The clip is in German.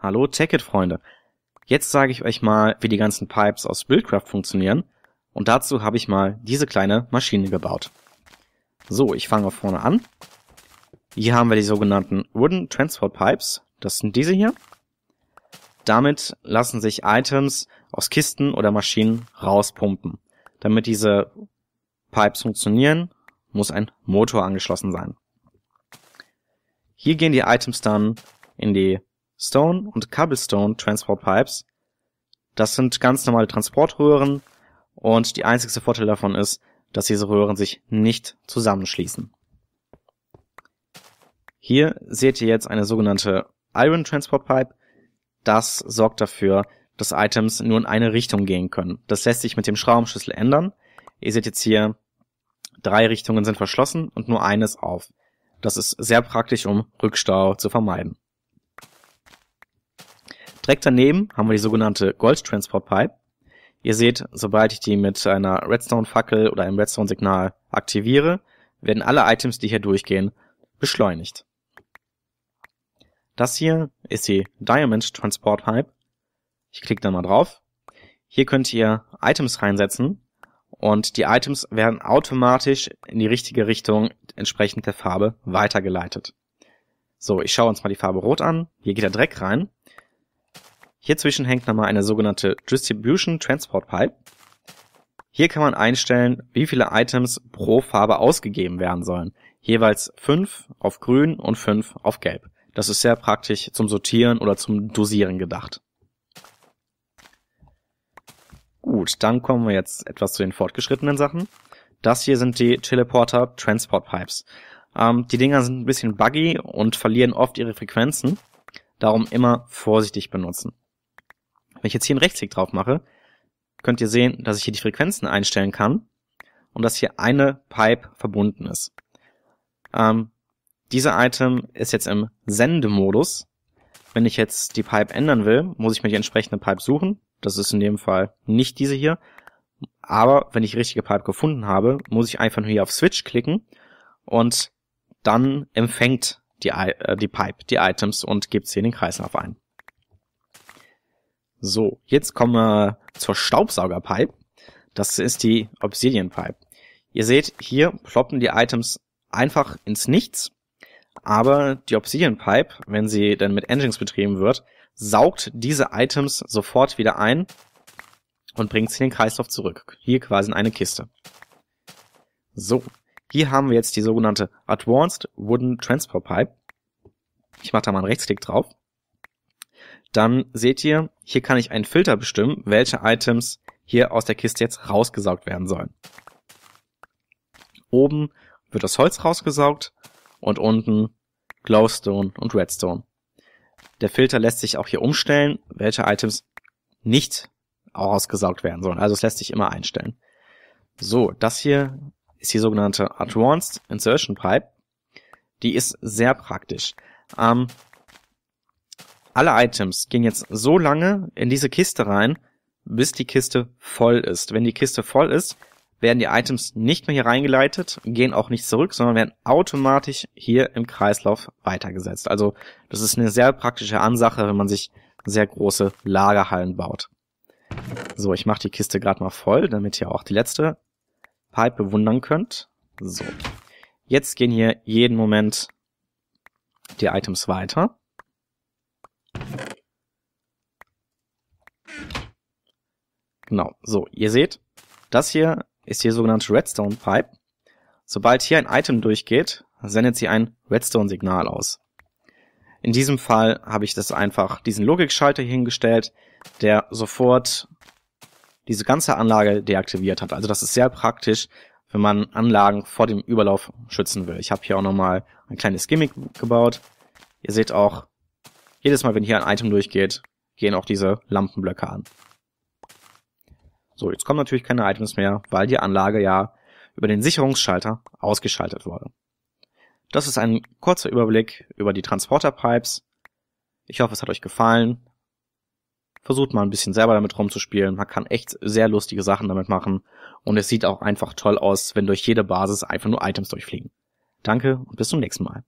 Hallo TechIt-Freunde. Jetzt sage ich euch mal, wie die ganzen Pipes aus Buildcraft funktionieren und dazu habe ich mal diese kleine Maschine gebaut. So, ich fange vorne an. Hier haben wir die sogenannten Wooden Transport Pipes. Das sind diese hier. Damit lassen sich Items aus Kisten oder Maschinen rauspumpen. Damit diese Pipes funktionieren, muss ein Motor angeschlossen sein. Hier gehen die Items dann in die Stone und Cobblestone Transport Pipes. Das sind ganz normale Transportröhren und die einzigste Vorteil davon ist, dass diese Röhren sich nicht zusammenschließen. Hier seht ihr jetzt eine sogenannte Iron Transport Pipe. Das sorgt dafür, dass Items nur in eine Richtung gehen können. Das lässt sich mit dem Schraubenschlüssel ändern. Ihr seht jetzt hier, drei Richtungen sind verschlossen und nur eines auf. Das ist sehr praktisch, um Rückstau zu vermeiden. Direkt daneben haben wir die sogenannte Gold Transport Pipe. Ihr seht, sobald ich die mit einer Redstone-Fackel oder einem Redstone-Signal aktiviere, werden alle Items, die hier durchgehen, beschleunigt. Das hier ist die Diamond Transport Pipe. Ich klicke da mal drauf. Hier könnt ihr Items reinsetzen und die Items werden automatisch in die richtige Richtung entsprechend der Farbe weitergeleitet. So, ich schaue uns mal die Farbe Rot an. Hier geht der Dreck rein. Hierzwischen hängt nochmal eine sogenannte Distribution Transport Pipe. Hier kann man einstellen, wie viele Items pro Farbe ausgegeben werden sollen. Jeweils fünf auf grün und fünf auf gelb. Das ist sehr praktisch zum Sortieren oder zum Dosieren gedacht. Gut, dann kommen wir jetzt etwas zu den fortgeschrittenen Sachen. Das hier sind die Teleporter Transport Pipes. Ähm, die Dinger sind ein bisschen buggy und verlieren oft ihre Frequenzen. Darum immer vorsichtig benutzen. Wenn ich jetzt hier einen Rechtsklick drauf mache, könnt ihr sehen, dass ich hier die Frequenzen einstellen kann und dass hier eine Pipe verbunden ist. Ähm, diese Item ist jetzt im Sendemodus. Wenn ich jetzt die Pipe ändern will, muss ich mir die entsprechende Pipe suchen. Das ist in dem Fall nicht diese hier. Aber wenn ich die richtige Pipe gefunden habe, muss ich einfach nur hier auf Switch klicken und dann empfängt die, äh, die Pipe die Items und gibt sie in den Kreislauf ein. So, jetzt kommen wir zur Staubsaugerpipe. Das ist die Obsidian Pipe. Ihr seht, hier ploppen die Items einfach ins Nichts. Aber die Obsidian Pipe, wenn sie dann mit Engines betrieben wird, saugt diese Items sofort wieder ein und bringt sie in den Kreislauf zurück. Hier quasi in eine Kiste. So, hier haben wir jetzt die sogenannte Advanced Wooden Transport Pipe. Ich mache da mal einen Rechtsklick drauf dann seht ihr, hier kann ich einen Filter bestimmen, welche Items hier aus der Kiste jetzt rausgesaugt werden sollen. Oben wird das Holz rausgesaugt und unten Glowstone und Redstone. Der Filter lässt sich auch hier umstellen, welche Items nicht rausgesaugt werden sollen. Also es lässt sich immer einstellen. So, das hier ist die sogenannte Advanced Insertion Pipe. Die ist sehr praktisch. Ähm, alle Items gehen jetzt so lange in diese Kiste rein, bis die Kiste voll ist. Wenn die Kiste voll ist, werden die Items nicht mehr hier reingeleitet, gehen auch nicht zurück, sondern werden automatisch hier im Kreislauf weitergesetzt. Also das ist eine sehr praktische Ansache, wenn man sich sehr große Lagerhallen baut. So, ich mache die Kiste gerade mal voll, damit ihr auch die letzte Pipe bewundern könnt. So, jetzt gehen hier jeden Moment die Items weiter. Genau. So, ihr seht, das hier ist die sogenannte Redstone Pipe. Sobald hier ein Item durchgeht, sendet sie ein Redstone-Signal aus. In diesem Fall habe ich das einfach diesen Logikschalter hingestellt, der sofort diese ganze Anlage deaktiviert hat. Also das ist sehr praktisch, wenn man Anlagen vor dem Überlauf schützen will. Ich habe hier auch nochmal ein kleines Gimmick gebaut. Ihr seht auch, jedes Mal, wenn hier ein Item durchgeht, gehen auch diese Lampenblöcke an. So, jetzt kommen natürlich keine Items mehr, weil die Anlage ja über den Sicherungsschalter ausgeschaltet wurde. Das ist ein kurzer Überblick über die Transporter-Pipes. Ich hoffe, es hat euch gefallen. Versucht mal ein bisschen selber damit rumzuspielen. Man kann echt sehr lustige Sachen damit machen. Und es sieht auch einfach toll aus, wenn durch jede Basis einfach nur Items durchfliegen. Danke und bis zum nächsten Mal.